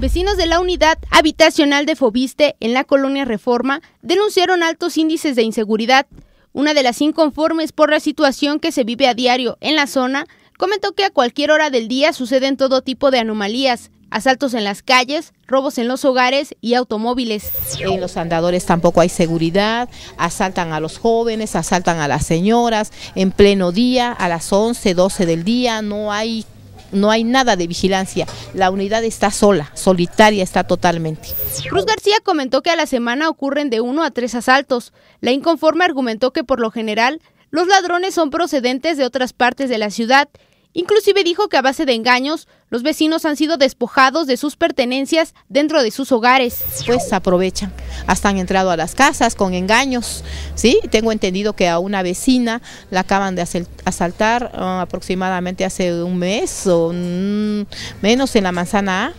Vecinos de la unidad habitacional de Fobiste en la colonia Reforma denunciaron altos índices de inseguridad. Una de las inconformes por la situación que se vive a diario en la zona comentó que a cualquier hora del día suceden todo tipo de anomalías, asaltos en las calles, robos en los hogares y automóviles. En los andadores tampoco hay seguridad, asaltan a los jóvenes, asaltan a las señoras en pleno día, a las 11, 12 del día, no hay no hay nada de vigilancia. La unidad está sola, solitaria está totalmente. Cruz García comentó que a la semana ocurren de uno a tres asaltos. La inconforme argumentó que por lo general los ladrones son procedentes de otras partes de la ciudad. Inclusive dijo que a base de engaños los vecinos han sido despojados de sus pertenencias dentro de sus hogares. Pues aprovechan, hasta han entrado a las casas con engaños, ¿sí? Tengo entendido que a una vecina la acaban de asaltar ah, aproximadamente hace un mes o mm, menos en la manzana A.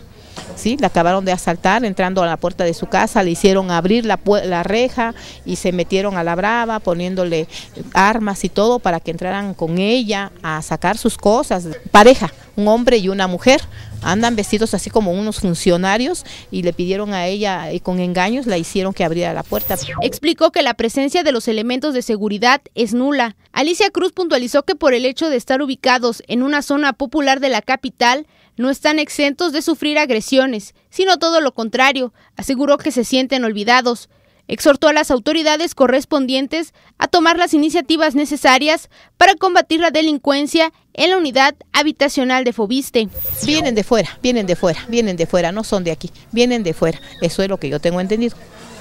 ¿sí? La acabaron de asaltar entrando a la puerta de su casa, le hicieron abrir la, reja y se metieron a la brava poniéndole armas y todo para que entraran con ella a sacar sus cosas. Pareja, un hombre y una mujer, andan vestidos así como unos funcionarios y le pidieron a ella y eh, con engaños la hicieron que abriera la puerta. Explicó que la presencia de los elementos de seguridad es nula. Alicia Cruz puntualizó que por el hecho de estar ubicados en una zona popular de la capital, no están exentos de sufrir agresiones, sino todo lo contrario. Aseguró que se sienten olvidados Exhortó a las autoridades correspondientes a tomar las iniciativas necesarias para combatir la delincuencia en la unidad habitacional de Fobiste. Vienen de fuera, vienen de fuera, vienen de fuera, no son de aquí, vienen de fuera. Eso es lo que yo tengo entendido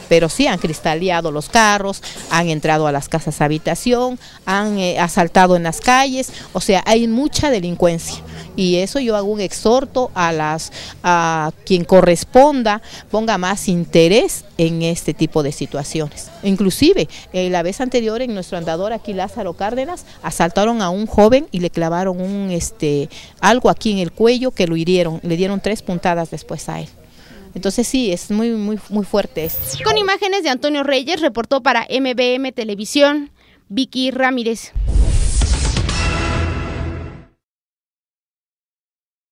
pero sí han cristaleado los carros, han entrado a las casas habitación, han eh, asaltado en las calles, o sea, hay mucha delincuencia. Y eso yo hago un exhorto a las a quien corresponda ponga más interés en este tipo de situaciones. Inclusive, eh, la vez anterior en nuestro andador aquí Lázaro Cárdenas asaltaron a un joven y le clavaron un este algo aquí en el cuello que lo hirieron, le dieron tres puntadas después a él. Entonces sí, es muy muy muy fuerte. Esto. Con imágenes de Antonio Reyes reportó para MBM Televisión Vicky Ramírez.